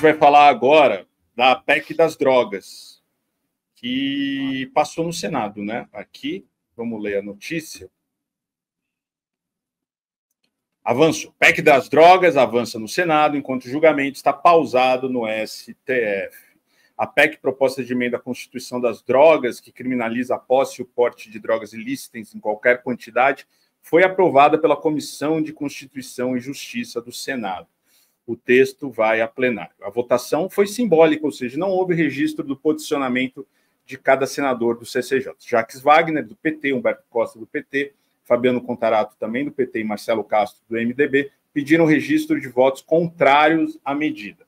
gente vai falar agora da PEC das drogas, que passou no Senado, né? Aqui, vamos ler a notícia. Avanço. PEC das drogas avança no Senado, enquanto o julgamento está pausado no STF. A PEC, proposta de emenda à Constituição das Drogas, que criminaliza a posse e o porte de drogas ilícitas em qualquer quantidade, foi aprovada pela Comissão de Constituição e Justiça do Senado o texto vai a plenário. A votação foi simbólica, ou seja, não houve registro do posicionamento de cada senador do CCJ. Jacques Wagner, do PT, Humberto Costa, do PT, Fabiano Contarato, também do PT, e Marcelo Castro, do MDB, pediram registro de votos contrários à medida.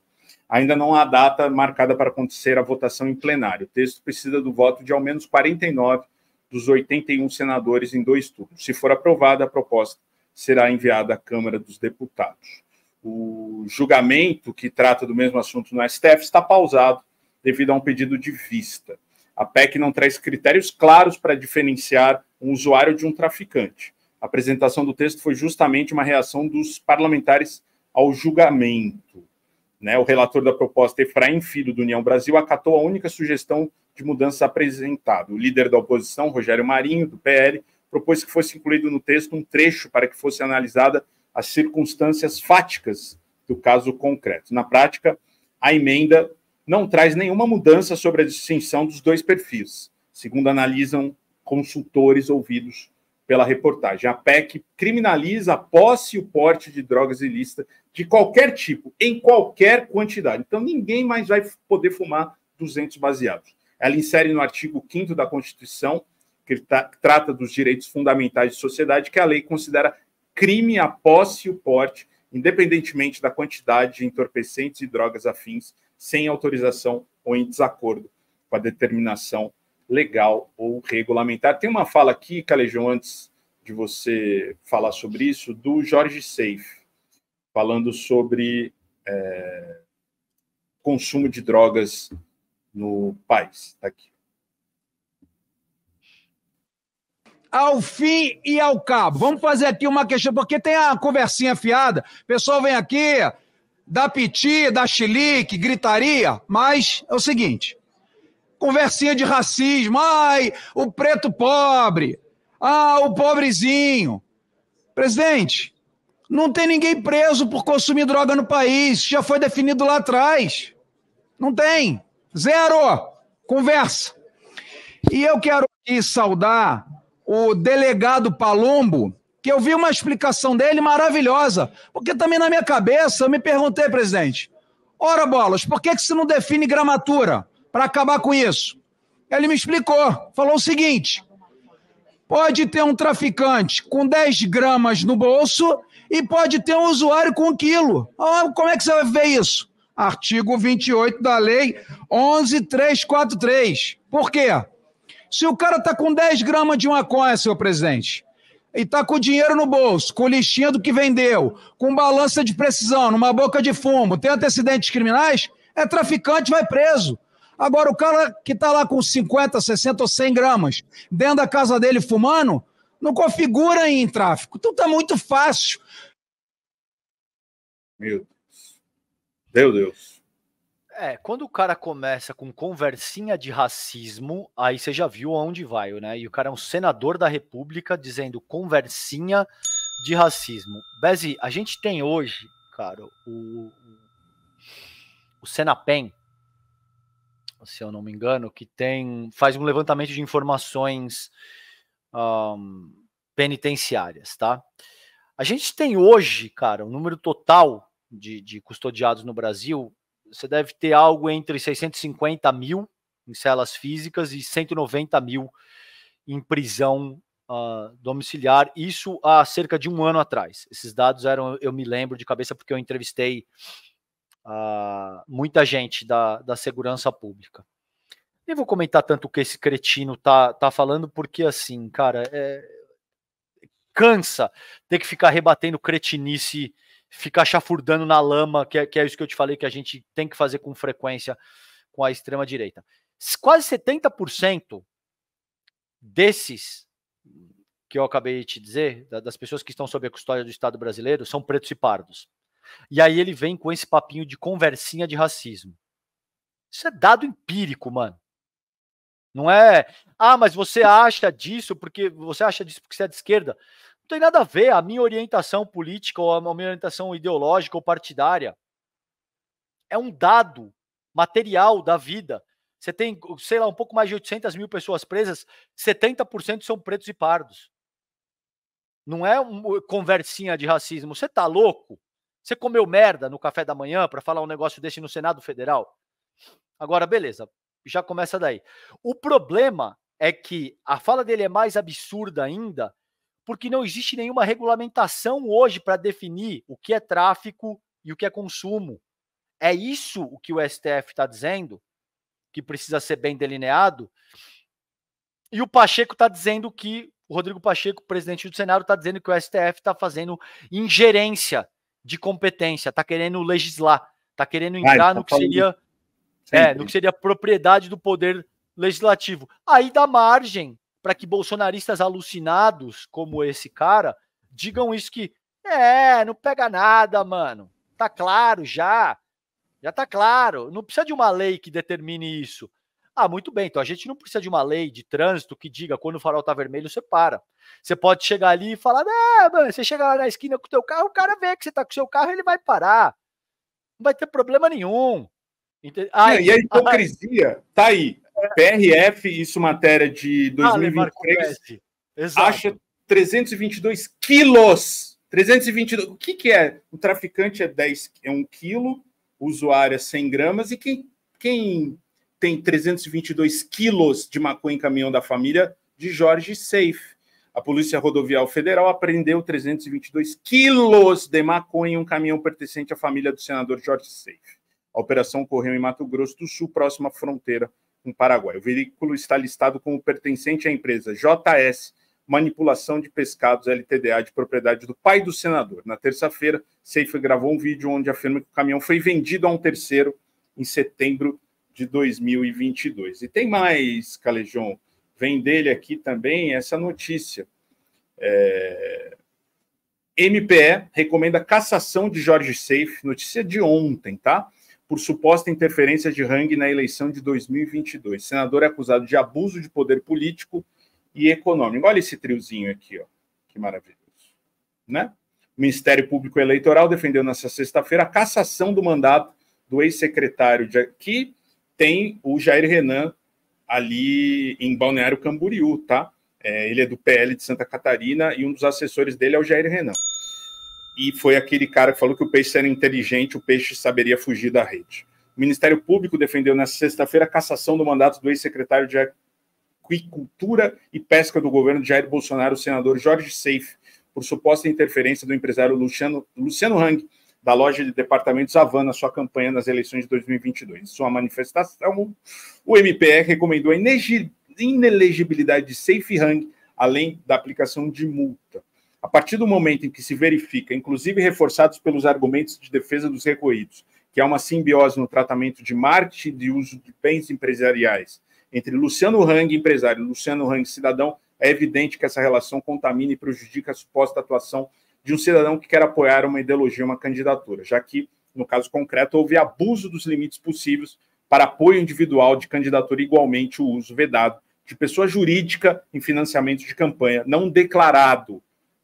Ainda não há data marcada para acontecer a votação em plenário. O texto precisa do voto de ao menos 49 dos 81 senadores em dois turnos. Se for aprovada, a proposta será enviada à Câmara dos Deputados o julgamento que trata do mesmo assunto no STF está pausado devido a um pedido de vista. A PEC não traz critérios claros para diferenciar um usuário de um traficante. A apresentação do texto foi justamente uma reação dos parlamentares ao julgamento. Né? O relator da proposta, Efraim Filho, do União Brasil, acatou a única sugestão de mudança apresentada. O líder da oposição, Rogério Marinho, do PL, propôs que fosse incluído no texto um trecho para que fosse analisada as circunstâncias fáticas do caso concreto. Na prática, a emenda não traz nenhuma mudança sobre a distinção dos dois perfis, segundo analisam consultores ouvidos pela reportagem. A PEC criminaliza a posse e o porte de drogas ilícitas de qualquer tipo, em qualquer quantidade. Então ninguém mais vai poder fumar 200 baseados. Ela insere no artigo 5 da Constituição, tá, que trata dos direitos fundamentais de sociedade, que a lei considera crime a posse e o porte, independentemente da quantidade de entorpecentes e drogas afins, sem autorização ou em desacordo com a determinação legal ou regulamentar. Tem uma fala aqui, Calejão, antes de você falar sobre isso, do Jorge Safe, falando sobre é, consumo de drogas no país. Está aqui. ao fim e ao cabo. Vamos fazer aqui uma questão, porque tem a conversinha fiada. O pessoal vem aqui, dá piti, dá chilique, gritaria, mas é o seguinte: conversinha de racismo. Ai, o preto pobre. Ah, o pobrezinho. Presidente, não tem ninguém preso por consumir droga no país. Já foi definido lá atrás. Não tem. Zero. Conversa. E eu quero aqui saudar o delegado Palombo, que eu vi uma explicação dele maravilhosa, porque também na minha cabeça eu me perguntei, presidente, ora bolas, por que, que você não define gramatura para acabar com isso? Ele me explicou, falou o seguinte: pode ter um traficante com 10 gramas no bolso e pode ter um usuário com um quilo. Ah, como é que você vai ver isso? Artigo 28 da Lei 11343. Por quê? Se o cara está com 10 gramas de maconha, seu presidente, e tá com dinheiro no bolso, com listinha do que vendeu, com balança de precisão, numa boca de fumo, tem antecedentes criminais, é traficante, vai preso. Agora, o cara que tá lá com 50, 60 ou 100 gramas dentro da casa dele fumando, não configura em tráfico. Então tá muito fácil. Meu Deus. Meu Deus. É, quando o cara começa com conversinha de racismo, aí você já viu aonde vai, né? E o cara é um senador da República dizendo conversinha de racismo. Bezi, a gente tem hoje, cara, o, o Senapen, se eu não me engano, que tem faz um levantamento de informações um, penitenciárias, tá? A gente tem hoje, cara, o número total de, de custodiados no Brasil você deve ter algo entre 650 mil em celas físicas e 190 mil em prisão uh, domiciliar, isso há cerca de um ano atrás. Esses dados eram, eu me lembro de cabeça, porque eu entrevistei uh, muita gente da, da segurança pública. Nem vou comentar tanto o que esse cretino tá, tá falando, porque assim, cara, é, cansa ter que ficar rebatendo cretinice ficar chafurdando na lama, que é, que é isso que eu te falei que a gente tem que fazer com frequência com a extrema-direita. Quase 70% desses que eu acabei de te dizer, das pessoas que estão sob a custódia do Estado brasileiro, são pretos e pardos. E aí ele vem com esse papinho de conversinha de racismo. Isso é dado empírico, mano. Não é, ah, mas você acha disso porque você acha disso porque você é de esquerda. Não tem nada a ver a minha orientação política ou a minha orientação ideológica ou partidária. É um dado material da vida. Você tem, sei lá, um pouco mais de 800 mil pessoas presas, 70% são pretos e pardos. Não é uma conversinha de racismo. Você tá louco? Você comeu merda no café da manhã para falar um negócio desse no Senado Federal? Agora, beleza, já começa daí. O problema é que a fala dele é mais absurda ainda porque não existe nenhuma regulamentação hoje para definir o que é tráfico e o que é consumo. É isso o que o STF está dizendo, que precisa ser bem delineado. E o Pacheco está dizendo que, o Rodrigo Pacheco, presidente do Senado, está dizendo que o STF está fazendo ingerência de competência, está querendo legislar, está querendo ah, entrar tá no que seria. É, no que seria propriedade do poder legislativo. Aí dá margem para que bolsonaristas alucinados, como esse cara, digam isso que é, não pega nada, mano. Tá claro já. Já tá claro. Não precisa de uma lei que determine isso. Ah, muito bem. Então a gente não precisa de uma lei de trânsito que diga quando o farol tá vermelho, você para. Você pode chegar ali e falar: né mano, você chega lá na esquina com o teu carro, o cara vê que você tá com o seu carro, ele vai parar. Não vai ter problema nenhum." e a hipocrisia tá aí. PRF, isso matéria de 2023, ah, acha 322 quilos. 322. O que, que é? O traficante é 10, é 1 quilo, o usuário é 100 gramas, e quem, quem tem 322 quilos de maconha em caminhão da família de Jorge Safe. A Polícia Rodoviária Federal apreendeu 322 quilos de maconha em um caminhão pertencente à família do senador Jorge Safe. A operação ocorreu em Mato Grosso do Sul, próxima à fronteira no Paraguai. O veículo está listado como pertencente à empresa JS Manipulação de Pescados LTDA de propriedade do pai do senador. Na terça-feira, Seife gravou um vídeo onde afirma que o caminhão foi vendido a um terceiro em setembro de 2022. E tem mais, Calejão, Vem dele aqui também essa notícia. É... MPE recomenda cassação de Jorge Seife, notícia de ontem, tá? por suposta interferência de Hang na eleição de 2022. O senador é acusado de abuso de poder político e econômico. Olha esse triozinho aqui, ó. que maravilhoso. Né? O Ministério Público Eleitoral defendeu nesta sexta-feira a cassação do mandato do ex-secretário de... que tem o Jair Renan ali em Balneário Camboriú, tá? É, ele é do PL de Santa Catarina e um dos assessores dele é o Jair Renan e foi aquele cara que falou que o peixe era inteligente, o peixe saberia fugir da rede. O Ministério Público defendeu nesta sexta-feira a cassação do mandato do ex-secretário de Aquicultura e Pesca do governo Jair Bolsonaro, o senador Jorge Seif, por suposta interferência do empresário Luciano, Luciano Hang, da loja de departamentos Havana, na sua campanha nas eleições de 2022. Em sua manifestação, o MPR recomendou a inelegibilidade de Seif Hang, além da aplicação de multa. A partir do momento em que se verifica, inclusive reforçados pelos argumentos de defesa dos recorridos, que há uma simbiose no tratamento de marketing de uso de bens empresariais entre Luciano Hang, empresário, e Luciano Hang, cidadão, é evidente que essa relação contamina e prejudica a suposta atuação de um cidadão que quer apoiar uma ideologia, uma candidatura, já que, no caso concreto, houve abuso dos limites possíveis para apoio individual de candidatura, igualmente o uso vedado de pessoa jurídica em financiamento de campanha não declarado,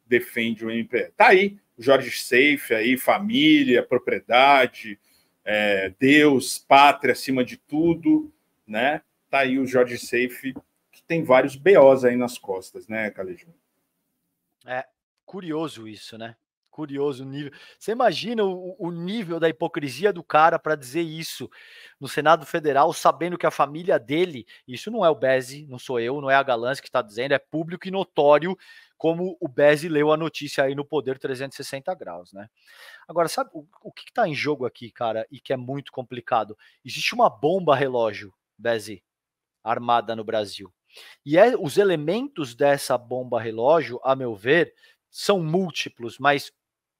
defende o MPE. Tá aí, Jorge Seife aí, família, propriedade, é, Deus, pátria acima de tudo, né? Tá aí o Jorge Seife que tem vários BOs aí nas costas, né, Calejão? É curioso isso, né? Curioso o nível. Você imagina o, o nível da hipocrisia do cara para dizer isso no Senado Federal, sabendo que a família dele, isso não é o Beze, não sou eu, não é a Galance que está dizendo, é público e notório como o Bezzi leu a notícia aí no Poder 360 Graus, né? Agora, sabe o, o que está em jogo aqui, cara, e que é muito complicado? Existe uma bomba relógio, Bezzi, armada no Brasil. E é, os elementos dessa bomba relógio, a meu ver, são múltiplos, mas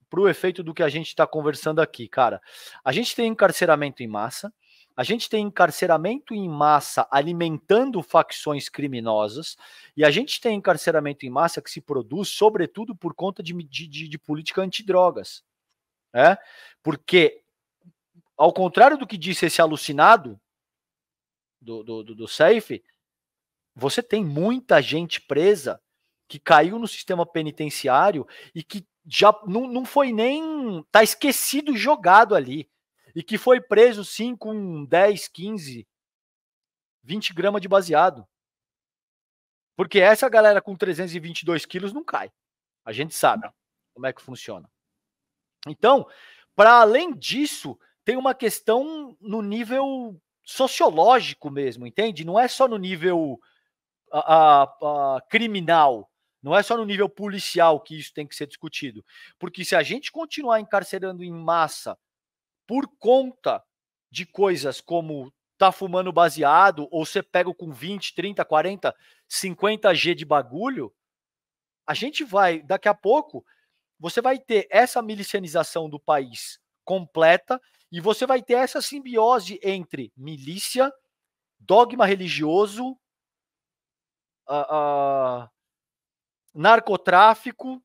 para o efeito do que a gente está conversando aqui, cara, a gente tem encarceramento em massa, a gente tem encarceramento em massa alimentando facções criminosas, e a gente tem encarceramento em massa que se produz, sobretudo, por conta de, de, de política antidrogas. Né? Porque, ao contrário do que disse esse alucinado do, do, do, do Safe, você tem muita gente presa que caiu no sistema penitenciário e que já não, não foi nem. tá esquecido jogado ali e que foi preso sim com 10, 15, 20 gramas de baseado. Porque essa galera com 322 quilos não cai. A gente sabe né, como é que funciona. Então, para além disso, tem uma questão no nível sociológico mesmo, entende? Não é só no nível a, a, a, criminal, não é só no nível policial que isso tem que ser discutido. Porque se a gente continuar encarcerando em massa por conta de coisas como tá fumando baseado, ou você pega com 20, 30, 40, 50 G de bagulho, a gente vai, daqui a pouco, você vai ter essa milicianização do país completa e você vai ter essa simbiose entre milícia, dogma religioso, uh, uh, narcotráfico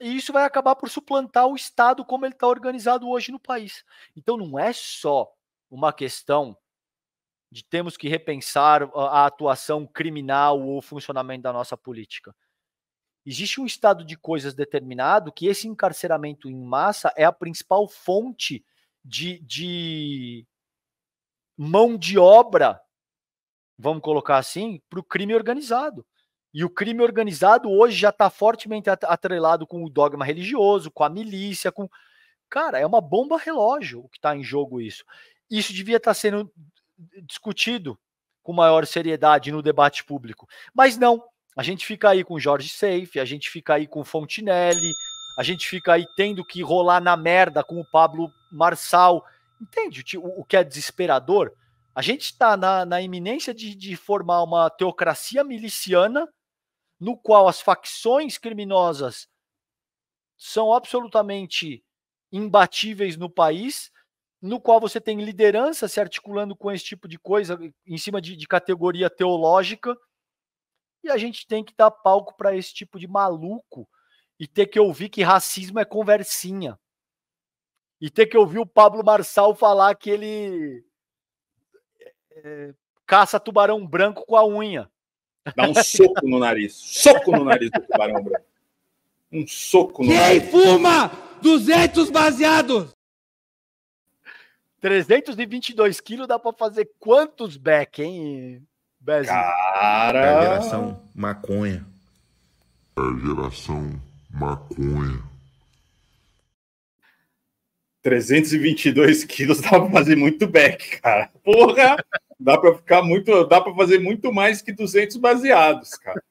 e isso vai acabar por suplantar o Estado como ele está organizado hoje no país. Então não é só uma questão de temos que repensar a atuação criminal ou o funcionamento da nossa política. Existe um estado de coisas determinado que esse encarceramento em massa é a principal fonte de, de mão de obra, vamos colocar assim, para o crime organizado. E o crime organizado hoje já está fortemente atrelado com o dogma religioso, com a milícia, com. Cara, é uma bomba relógio o que está em jogo isso. Isso devia estar tá sendo discutido com maior seriedade no debate público. Mas não, a gente fica aí com Jorge Seife, a gente fica aí com Fontinelli, a gente fica aí tendo que rolar na merda com o Pablo Marçal. Entende o, o que é desesperador? A gente está na, na iminência de, de formar uma teocracia miliciana no qual as facções criminosas são absolutamente imbatíveis no país, no qual você tem liderança se articulando com esse tipo de coisa em cima de, de categoria teológica, e a gente tem que dar palco para esse tipo de maluco e ter que ouvir que racismo é conversinha. E ter que ouvir o Pablo Marçal falar que ele é, caça tubarão branco com a unha. Dá um soco no nariz. Soco no nariz do tubarão branco. Um soco no Quem nariz. Quem fuma 200 baseados? 322 quilos dá para fazer quantos back, hein? Bezinho? Cara... É a geração maconha. É a geração maconha. 322 quilos dá pra fazer muito back, cara. Porra! Dá para ficar muito, dá para fazer muito mais que 200 baseados, cara.